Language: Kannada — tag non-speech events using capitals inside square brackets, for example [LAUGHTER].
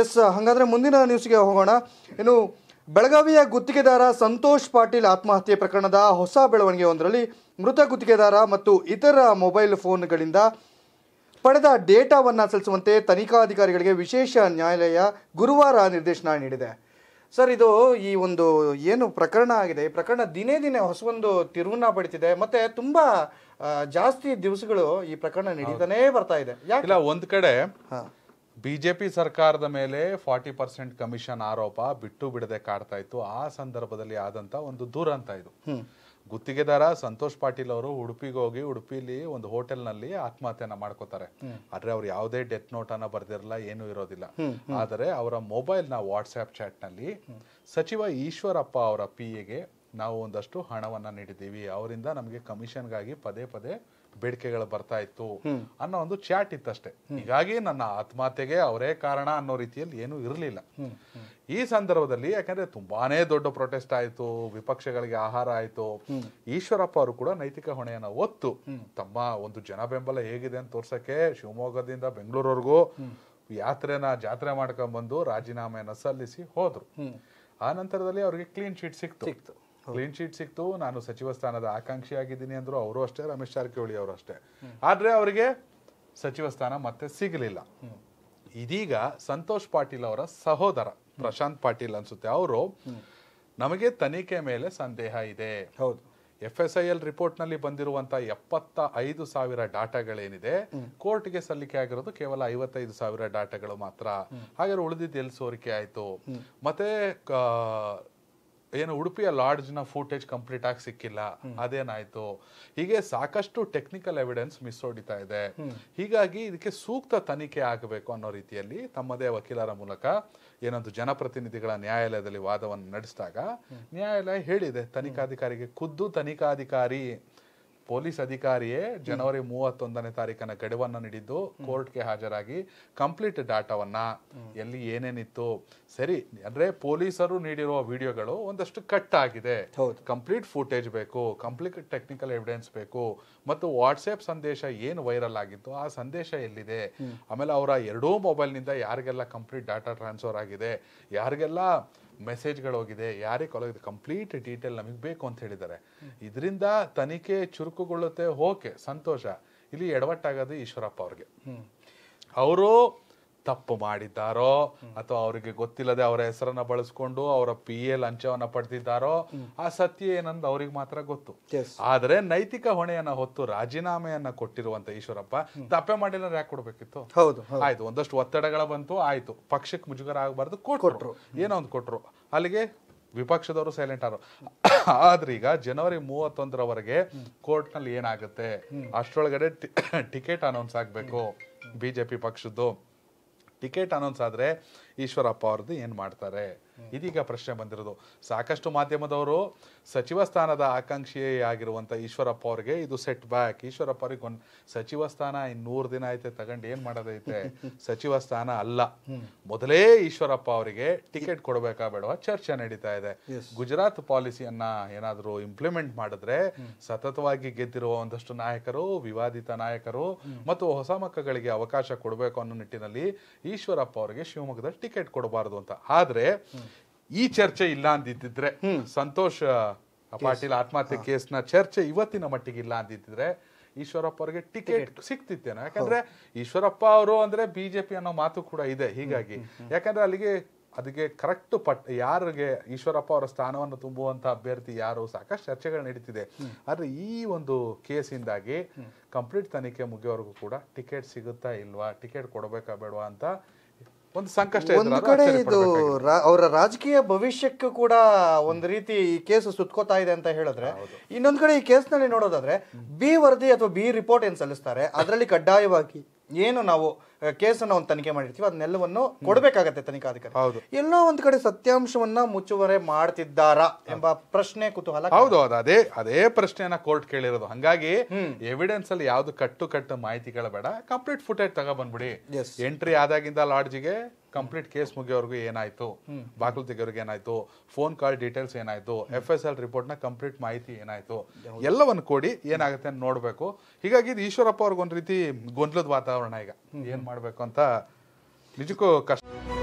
ಎಸ್ ಹಾಗಾದರೆ ಮುಂದಿನ ನ್ಯೂಸ್ಗೆ ಹೋಗೋಣ ಇನ್ನು ಬೆಳಗಾವಿಯ ಗುತ್ತಿಗೆದಾರ ಸಂತೋಷ್ ಪಾಟೀಲ್ ಆತ್ಮಹತ್ಯೆ ಪ್ರಕರಣದ ಹೊಸ ಬೆಳವಣಿಗೆ ಒಂದರಲ್ಲಿ ಮೃತ ಗುತ್ತಿಗೆದಾರ ಮತ್ತು ಇತರ ಮೊಬೈಲ್ ಫೋನ್ಗಳಿಂದ ಪಡೆದ ಡೇಟಾವನ್ನು ಸಲ್ಲಿಸುವಂತೆ ತನಿಖಾಧಿಕಾರಿಗಳಿಗೆ ವಿಶೇಷ ನ್ಯಾಯಾಲಯ ಗುರುವಾರ ನಿರ್ದೇಶನ ನೀಡಿದೆ ಸರ್ ಇದು ಈ ಒಂದು ಏನು ಪ್ರಕರಣ ಆಗಿದೆ ಈ ಪ್ರಕರಣ ದಿನೇ ದಿನೇ ಒಂದು ತಿರುವನ್ನ ಪಡಿತಿದೆ ಮತ್ತೆ ತುಂಬಾ ಜಾಸ್ತಿ ದಿವಸಗಳು ಈ ಪ್ರಕರಣ ನಡೀತಾನೇ ಬರ್ತಾ ಇದೆ ಇಲ್ಲ ಒಂದ್ ಕಡೆ ಬಿಜೆಪಿ ಸರ್ಕಾರದ ಮೇಲೆ ಫಾರ್ಟಿ ಪರ್ಸೆಂಟ್ ಕಮಿಷನ್ ಆರೋಪ ಬಿಟ್ಟು ಬಿಡದೆ ಕಾಡ್ತಾ ಇತ್ತು ಆ ಸಂದರ್ಭದಲ್ಲಿ ಆದಂತ ಒಂದು ದೂರ ಅಂತ ಇದು ಗುತ್ತಿಗೆದಾರ ಸಂತೋಷ್ ಪಾಟೀಲ್ ಅವರು ಉಡುಪಿಗೆ ಹೋಗಿ ಉಡುಪಿಲಿ ಒಂದು ನಲ್ಲಿ ಆತ್ಮಹತ್ಯೆನ ಮಾಡ್ಕೋತಾರೆ ಆದ್ರೆ ಅವ್ರು ಯಾವುದೇ ಡೆತ್ ನೋಟ್ ಅನ್ನ ಬರ್ದಿರಲ್ಲ ಏನೂ ಇರೋದಿಲ್ಲ ಆದರೆ ಅವರ ಮೊಬೈಲ್ ನ ವಾಟ್ಸ್ಆ್ಯಪ್ ಚಾಟ್ ನಲ್ಲಿ ಸಚಿವ ಈಶ್ವರಪ್ಪ ಅವರ ಪಿ ಎಗೆ ನಾವು ಒಂದಷ್ಟು ಹಣವನ್ನ ನೀಡಿದ್ದೀವಿ ಅವರಿಂದ ನಮಗೆ ಕಮಿಷನ್ಗಾಗಿ ಪದೇ ಪದೇ ಬೇಡಿಕೆಗಳು ಬರ್ತಾ ಇತ್ತು ಅನ್ನೋ ಒಂದು ಚಾಟ್ ಇತ್ತಷ್ಟೇ ಹೀಗಾಗಿ ನನ್ನ ಆತ್ಮಹತ್ಯೆಗೆ ಅವರೇ ಕಾರಣ ಅನ್ನೋ ರೀತಿಯಲ್ಲಿ ಏನೂ ಇರಲಿಲ್ಲ ಈ ಸಂದರ್ಭದಲ್ಲಿ ಯಾಕಂದ್ರೆ ತುಂಬಾನೇ ದೊಡ್ಡ ಪ್ರೊಟೆಸ್ಟ್ ಆಯಿತು ವಿಪಕ್ಷಗಳಿಗೆ ಆಹಾರ ಆಯಿತು ಈಶ್ವರಪ್ಪ ಅವರು ಕೂಡ ನೈತಿಕ ಹೊಣೆಯನ್ನ ಒತ್ತು ತಮ್ಮ ಒಂದು ಜನ ಬೆಂಬಲ ಹೇಗಿದೆ ಅಂತ ತೋರ್ಸಕ್ಕೆ ಶಿವಮೊಗ್ಗದಿಂದ ಬೆಂಗಳೂರವರೆಗೂ ಯಾತ್ರೆನ ಜಾತ್ರೆ ಮಾಡ್ಕೊಂಡ್ಬಂದು ರಾಜೀನಾಮೆಯನ್ನು ಸಲ್ಲಿಸಿ ಹೋದ್ರು ಆ ನಂತರದಲ್ಲಿ ಅವ್ರಿಗೆ ಕ್ಲೀನ್ ಶೀಟ್ ಸಿಕ್ತು ಕ್ಲೀನ್ ಶೀಟ್ ಸಿಕ್ತು ನಾನು ಸಚಿವ ಸ್ಥಾನದ ಆಕಾಂಕ್ಷಿ ಆಗಿದ್ದೀನಿ ಅಂದ್ರು ಅವರು ಅಷ್ಟೇ ರಮೇಶ್ ಜಾರಕಿಹೊಳಿ ಅವರು ಅಷ್ಟೇ ಆದ್ರೆ ಅವರಿಗೆ ಸಚಿವ ಸ್ಥಾನ ಮತ್ತೆ ಸಿಗಲಿಲ್ಲ ಇದೀಗ ಸಂತೋಷ್ ಪಾಟೀಲ್ ಅವರ ಸಹೋದರ ಪ್ರಶಾಂತ್ ಪಾಟೀಲ್ ಅನ್ಸುತ್ತೆ ಅವರು ನಮಗೆ ತನಿಖೆ ಮೇಲೆ ಸಂದೇಹ ಇದೆ ಹೌದು F S I L report ನಲ್ಲಿ ಬಂದಿರುವಂತಹ ಎಪ್ಪತ್ತ ಐದು ಸಾವಿರ ಡಾಟಾಗಳೇನಿದೆ ಕೋರ್ಟ್ಗೆ ಸಲ್ಲಿಕೆ ಆಗಿರೋದು ಕೇವಲ ಐವತ್ತೈದು ಸಾವಿರ ಡಾಟಾಗಳು ಮಾತ್ರ ಹಾಗಾದ್ರೆ ಉಳಿದಿದ್ದು ಎಲ್ಲಿ ಸೋರಿಕೆ ಆಯ್ತು ಮತ್ತೆ ಏನು ಉಡುಪಿಯ ನ ಫೂಟೇಜ್ ಕಂಪ್ಲೀಟ್ ಆಗಿ ಸಿಕ್ಕಿಲ್ಲ ಅದೇನಾಯ್ತು ಹೀಗೆ ಸಾಕಷ್ಟು ಟೆಕ್ನಿಕಲ್ ಎವಿಡೆನ್ಸ್ ಮಿಸ್ ಹೊಡಿತಾ ಇದೆ ಹೀಗಾಗಿ ಇದಕ್ಕೆ ಸೂಕ್ತ ತನಿಖೆ ಆಗಬೇಕು ಅನ್ನೋ ರೀತಿಯಲ್ಲಿ ತಮ್ಮದೇ ವಕೀಲರ ಮೂಲಕ ಏನೊಂದು ಜನಪ್ರತಿನಿಧಿಗಳ ನ್ಯಾಯಾಲಯದಲ್ಲಿ ವಾದವನ್ನು ನಡೆಸಿದಾಗ ನ್ಯಾಯಾಲಯ ಹೇಳಿದೆ ತನಿಖಾಧಿಕಾರಿಗೆ ಖುದ್ದು ತನಿಖಾಧಿಕಾರಿ ಪೊಲೀಸ್ ಅಧಿಕಾರಿಯೇ ಜನವರಿ ಮೂವತ್ತೊಂದನೇ ತಾರೀಕನ ಗಡುವನ್ನು ನೀಡಿದ್ದು ಕೋರ್ಟ್ಗೆ ಹಾಜರಾಗಿ ಕಂಪ್ಲೀಟ್ ಡಾಟಾವನ್ನ ಎಲ್ಲಿ ಏನೇನಿತ್ತು ಸರಿ ಅಂದ್ರೆ ಪೊಲೀಸರು ನೀಡಿರುವ ವಿಡಿಯೋಗಳು ಒಂದಷ್ಟು ಕಟ್ ಆಗಿದೆ ಕಂಪ್ಲೀಟ್ ಫುಟೇಜ್ ಬೇಕು ಕಂಪ್ಲೀಟ್ ಟೆಕ್ನಿಕಲ್ ಎವಿಡೆನ್ಸ್ ಬೇಕು ಮತ್ತು ವಾಟ್ಸ್ಆ್ಯಪ್ ಸಂದೇಶ ಏನು ವೈರಲ್ ಆಗಿತ್ತು ಆ ಸಂದೇಶ ಎಲ್ಲಿದೆ ಆಮೇಲೆ ಅವರ ಎರಡೂ ಮೊಬೈಲ್ನಿಂದ ಯಾರಿಗೆಲ್ಲ ಕಂಪ್ಲೀಟ್ ಡಾಟಾ ಟ್ರಾನ್ಸ್ಫರ್ ಆಗಿದೆ ಯಾರಿಗೆಲ್ಲ ಮೆಸೇಜ್ಗಳು ಹೋಗಿದೆ ಯಾರೇ ಕಾಲ್ ಆಗಿದೆ ಕಂಪ್ಲೀಟ್ ಡೀಟೇಲ್ ನಮಗೆ ಬೇಕು ಅಂತ ಹೇಳಿದ್ದಾರೆ ಇದರಿಂದ ತನಿಖೆ ಚುರುಕುಗೊಳ್ಳುತ್ತೆ ಓಕೆ ಸಂತೋಷ ಇಲ್ಲಿ ಎಡವಟ್ಟಾಗೋದು ಈಶ್ವರಪ್ಪ ಅವ್ರಿಗೆ ಅವರು ತಪ್ಪು ಮಾಡಿದ್ದಾರೋ ಅಥವಾ ಅವರಿಗೆ ಗೊತ್ತಿಲ್ಲದೆ ಅವರ ಹೆಸರನ್ನ ಬಳಸ್ಕೊಂಡು ಅವರ ಪಿ ಎ ಲಂಚವನ್ನ ಪಡೆದಿದ್ದಾರೋ ಆ ಸತ್ಯ ಏನಂದ್ ಅವ್ರಿಗೆ ಮಾತ್ರ ಗೊತ್ತು ಆದ್ರೆ ನೈತಿಕ ಹೊಣೆಯನ್ನ ಹೊತ್ತು ರಾಜೀನಾಮೆಯನ್ನ ಕೊಟ್ಟಿರುವಂತ ಈಶ್ವರಪ್ಪ ತಪ್ಪೆ ಮಾಡಿಲ್ಲ ಯಾಕೆ ಕೊಡ್ಬೇಕಿತ್ತು ಹೌದು ಆಯ್ತು ಒಂದಷ್ಟು ಒತ್ತಡಗಳ ಬಂತು ಆಯ್ತು ಪಕ್ಷಕ್ಕೆ ಮುಜುಗರ ಆಗಬಾರ್ದು ಕೊಟ್ರು ಏನೋ ಒಂದು ಕೊಟ್ರು ಅಲ್ಲಿಗೆ ವಿಪಕ್ಷದವರು ಸೈಲೆಂಟ್ ಆರು ಆದ್ರೆ ಈಗ ಜನವರಿ ಮೂವತ್ತೊಂದರವರೆಗೆ ಕೋರ್ಟ್ ನಲ್ಲಿ ಏನಾಗುತ್ತೆ ಅಷ್ಟೊಳಗಡೆ ಟಿಕೆಟ್ ಅನೌನ್ಸ್ ಆಗ್ಬೇಕು ಬಿಜೆಪಿ ಪಕ್ಷದ್ದು ಟಿಕೆಟ್ ಅನೌನ್ಸ್ ಆದರೆ ಈಶ್ವರಪ್ಪ ಅವ್ರದ್ದು ಏನು ಮಾಡ್ತಾರೆ ಇದೀಗ ಪ್ರಶ್ನೆ ಬಂದಿರೋದು ಸಾಕಷ್ಟು ಮಾಧ್ಯಮದವರು ಸಚಿವ ಸ್ಥಾನದ ಆಗಿರುವಂಥ ಈಶ್ವರಪ್ಪ ಅವರಿಗೆ ಇದು ಸೆಟ್ ಬ್ಯಾಕ್ ಈಶ್ವರಪ್ಪ ಅವ್ರಿಗೆ ಒಂದು ಸಚಿವ ಸ್ಥಾನ ಇನ್ನೂರು ದಿನ ಐತೆ ತಗೊಂಡು ಏನು ಮಾಡೋದೈತೆ [LAUGHS] ಸಚಿವ ಸ್ಥಾನ ಅಲ್ಲ ಮೊದಲೇ ಈಶ್ವರಪ್ಪ ಅವರಿಗೆ ಟಿಕೆಟ್ ಕೊಡಬೇಕಾ ಬೇಡವಾ ಚರ್ಚೆ ನಡೀತಾ ಇದೆ ಗುಜರಾತ್ ಪಾಲಿಸಿಯನ್ನ ಏನಾದರೂ ಇಂಪ್ಲಿಮೆಂಟ್ ಮಾಡಿದ್ರೆ ಸತತವಾಗಿ ಗೆದ್ದಿರುವ ಒಂದಷ್ಟು ನಾಯಕರು ವಿವಾದಿತ ನಾಯಕರು ಮತ್ತು ಹೊಸ ಮಕ್ಕಳಿಗೆ ಅವಕಾಶ ಕೊಡಬೇಕು ಅನ್ನೋ ನಿಟ್ಟಿನಲ್ಲಿ ಈಶ್ವರಪ್ಪ ಅವರಿಗೆ ಶಿವಮೊಗ್ಗದಲ್ಲಿ ಟಿಕೆಟ್ ಕೊಡಬಾರದು ಅಂತ ಆದರೆ ಈ ಚರ್ಚೆ ಇಲ್ಲ ಅಂದಿದ್ದಿದ್ರೆ ಸಂತೋಷ್ ಪಾಟೀಲ್ ಆತ್ಮಹತ್ಯೆ ಕೇಸ್ನ ಚರ್ಚೆ ಇವತ್ತಿನ ಮಟ್ಟಿಗೆ ಇಲ್ಲ ಅಂದಿದ್ದಿದ್ರೆ ಈಶ್ವರಪ್ಪ ಅವರಿಗೆ ಟಿಕೆಟ್ ಸಿಕ್ತಿತ್ತೇನೋ ಯಾಕಂದ್ರೆ ಈಶ್ವರಪ್ಪ ಅವರು ಅಂದ್ರೆ ಬಿಜೆಪಿ ಅನ್ನೋ ಮಾತು ಕೂಡ ಇದೆ ಹೀಗಾಗಿ ಯಾಕಂದ್ರೆ ಅಲ್ಲಿಗೆ ಅದಕ್ಕೆ ಕರೆಕ್ಟ್ ಪಟ್ ಯಾರಿಗೆ ಈಶ್ವರಪ್ಪ ಅವರ ಸ್ಥಾನವನ್ನು ತುಂಬುವಂತ ಅಭ್ಯರ್ಥಿ ಯಾರು ಸಾಕಷ್ಟು ಚರ್ಚೆಗಳು ನಡೀತಿದೆ ಆದ್ರೆ ಈ ಒಂದು ಕೇಸಿಂದಾಗಿ ಕಂಪ್ಲೀಟ್ ತನಿಖೆ ಮುಗಿಯೋವರೆಗೂ ಕೂಡ ಟಿಕೆಟ್ ಸಿಗುತ್ತಾ ಇಲ್ವಾ ಟಿಕೆಟ್ ಕೊಡಬೇಕಾ ಬೇಡವಾ ಅಂತ ಒಂದು ಸಂಕಷ್ಟ ಒಂದು ಕಡೆ ಇದು ಅವರ ರಾಜಕೀಯ ಭವಿಷ್ಯಕ್ಕೂ ಕೂಡ ಒಂದು ರೀತಿ ಈ ಕೇಸ್ ಸುತ್ಕೋತಾ ಇದೆ ಅಂತ ಹೇಳಿದ್ರೆ ಇನ್ನೊಂದು ಕಡೆ ಈ ಕೇಸ್ನಲ್ಲಿ ನೋಡೋದಾದ್ರೆ ಬಿ ವರದಿ ಅಥವಾ ಬಿ ರಿಪೋರ್ಟ್ ಏನು ಸಲ್ಲಿಸ್ತಾರೆ ಅದರಲ್ಲಿ ಕಡ್ಡಾಯವಾಗಿ ಏನು ನಾವು ಕೇಸನ್ನು ಒಂದು ತನಿಖೆ ಮಾಡಿರ್ತೀವಿ ಅದನ್ನೆಲ್ಲವನ್ನು ಕೊಡಬೇಕಾಗತ್ತೆ ತನಿಖಾಧಿಕಾರಿ ಹೌದು ಎಲ್ಲೋ ಒಂದ್ ಕಡೆ ಸತ್ಯಾಂಶವನ್ನ ಮುಚ್ಚುವರೆ ಮಾಡ್ತಿದ್ದಾರಾ ಎಂಬ ಪ್ರಶ್ನೆ ಕುತೂಹಲ ಹೌದು ಹೌದು ಅದೇ ಅದೇ ಪ್ರಶ್ನೆಯನ್ನ ಕೋರ್ಟ್ ಕೇಳಿರೋದು ಹಂಗಾಗಿ ಎವಿಡೆನ್ಸ್ ಅಲ್ಲಿ ಯಾವ್ದು ಕಟ್ಟು ಕಟ್ಟು ಮಾಹಿತಿಗಳ ಬೇಡ ಕಂಪ್ಲೀಟ್ ಫುಟೇಜ್ ಎಸ್ ಎಂಟ್ರಿ ಆದಾಗಿಂದ ಲಾಡ್ಜಿಗೆ ಕಂಪ್ಲೀಟ್ ಕೇಸ್ ಮುಗಿಯೋರ್ಗು ಏನಾಯ್ತು ಬಾಗಿಲು ತೆಗಿಯೋರ್ಗೆ ಏನಾಯ್ತು ಫೋನ್ ಕಾಲ್ ಡೀಟೇಲ್ಸ್ ಏನಾಯ್ತು ಎಫ್ ಎಸ್ ಎಲ್ ರಿಪೋರ್ಟ್ ನ ಕಂಪ್ಲೀಟ್ ಮಾಹಿತಿ ಏನಾಯ್ತು ಎಲ್ಲವನ್ನು ಕೊಡಿ ಏನಾಗುತ್ತೆ ಅಂತ ನೋಡಬೇಕು ಹೀಗಾಗಿ ಇದು ಈಶ್ವರಪ್ಪ ಒಂದು ರೀತಿ ಗೊಂದಲದ ವಾತಾವರಣ ಈಗ ಏನ್ ಮಾಡಬೇಕು ಅಂತ ನಿಜಕ್ಕೂ ಕಷ್ಟ